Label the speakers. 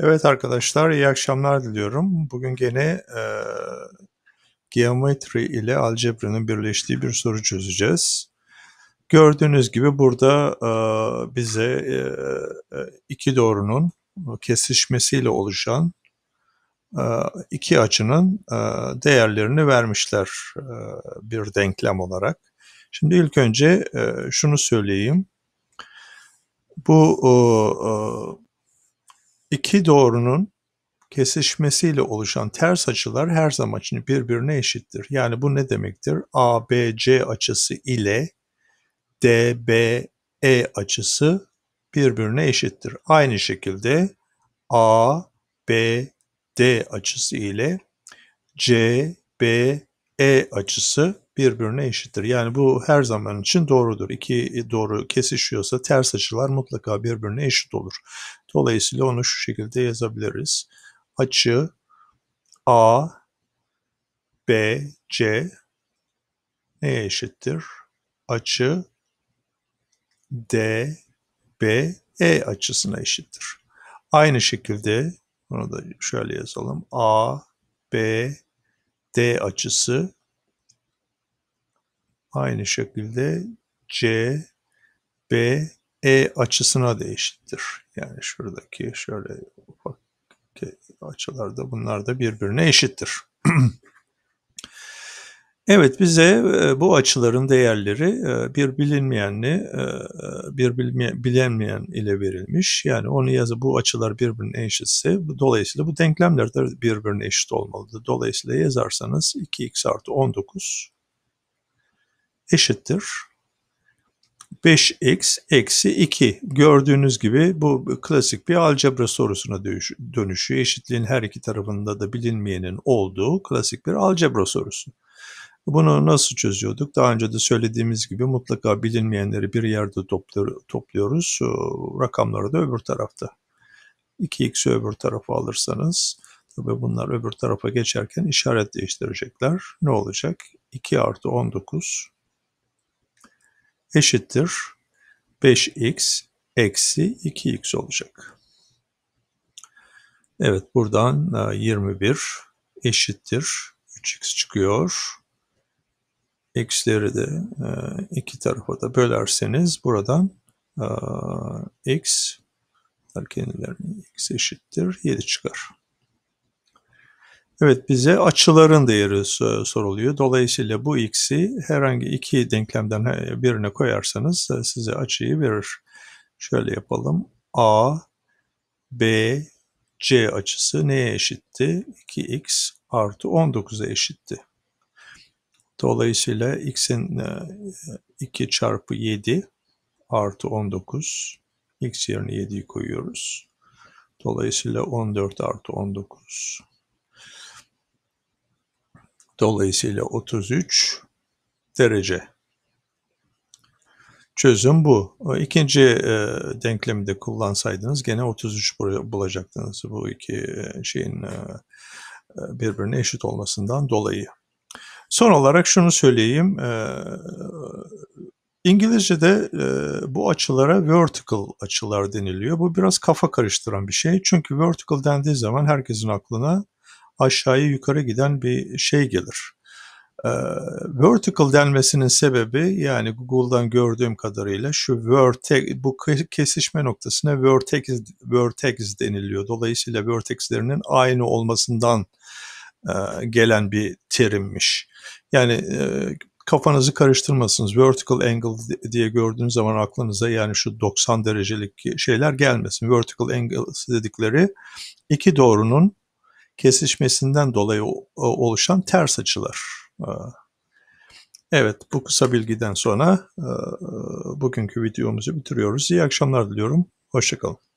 Speaker 1: Evet arkadaşlar iyi akşamlar diliyorum. Bugün gene e, geometri ile algebranın birleştiği bir soru çözeceğiz. Gördüğünüz gibi burada e, bize e, e, iki doğrunun kesişmesiyle oluşan e, iki açının e, değerlerini vermişler e, bir denklem olarak. Şimdi ilk önce e, şunu söyleyeyim. Bu e, İki doğrunun kesişmesiyle oluşan ters açılar her zaman için birbirine eşittir. Yani bu ne demektir? A B C açısı ile D B E açısı birbirine eşittir. Aynı şekilde A B D açısı ile C B E açısı birbirine eşittir. Yani bu her zaman için doğrudur. İki doğru kesişiyorsa ters açılar mutlaka birbirine eşit olur. Dolayısıyla onu şu şekilde yazabiliriz. Açı A B C neye eşittir? Açı D B E açısına eşittir. Aynı şekilde bunu da şöyle yazalım. A B D açısı aynı şekilde C B e açısına da eşittir. Yani şuradaki şöyle ufak açılarda bunlar da birbirine eşittir. evet bize e, bu açıların değerleri e, bir bilinmeyenli e, bir bilinmeyen ile verilmiş. Yani onu yazı bu açılar birbirine eşitse dolayısıyla bu denklemler de birbirine eşit olmalıdır. Dolayısıyla yazarsanız 2x artı 19 eşittir 5x eksi 2 gördüğünüz gibi bu klasik bir algebra sorusuna dönüşüyor. Eşitliğin her iki tarafında da bilinmeyenin olduğu klasik bir algebra sorusu. Bunu nasıl çözüyorduk? Daha önce de söylediğimiz gibi mutlaka bilinmeyenleri bir yerde topluyoruz. Ee, rakamları da öbür tarafta. 2x'i öbür tarafa alırsanız tabi bunlar öbür tarafa geçerken işaret değiştirecekler. Ne olacak? 2 artı 19 eşittir 5x eksi 2x olacak. Evet buradan 21 e, eşittir 3x çıkıyor. X'leri de e, iki tarafa da bölerseniz buradan e, x kendilerine x eşittir 7 çıkar. Evet bize açıların değeri soruluyor. Dolayısıyla bu x'i herhangi iki denklemden birine koyarsanız e, size açıyı verir. Şöyle yapalım. A, B, C açısı neye eşitti? 2x artı 19'a e eşitti. Dolayısıyla x'in 2 e, çarpı 7 artı 19. x yerine 7'yi koyuyoruz. Dolayısıyla 14 artı 19 Dolayısıyla 33 derece. Çözüm bu. İkinci e, de kullansaydınız gene 33 bulacaktınız bu iki e, şeyin e, e, birbirine eşit olmasından dolayı. Son olarak şunu söyleyeyim. E, İngilizce'de e, bu açılara vertical açılar deniliyor. Bu biraz kafa karıştıran bir şey. Çünkü vertical dendiği zaman herkesin aklına aşağıya yukarı giden bir şey gelir. Ee, vertical denmesinin sebebi yani Google'dan gördüğüm kadarıyla şu vertex, bu kesişme noktasına vertex, vertex deniliyor. Dolayısıyla vertexlerinin aynı olmasından e, gelen bir terimmiş. Yani e, kafanızı karıştırmasınız. Vertical angle diye gördüğünüz zaman aklınıza yani şu 90 derecelik şeyler gelmesin. Vertical angle dedikleri iki doğrunun kesişmesinden dolayı oluşan ters açılar. Ee, evet bu kısa bilgiden sonra e, bugünkü videomuzu bitiriyoruz. İyi akşamlar diliyorum. Hoşçakalın.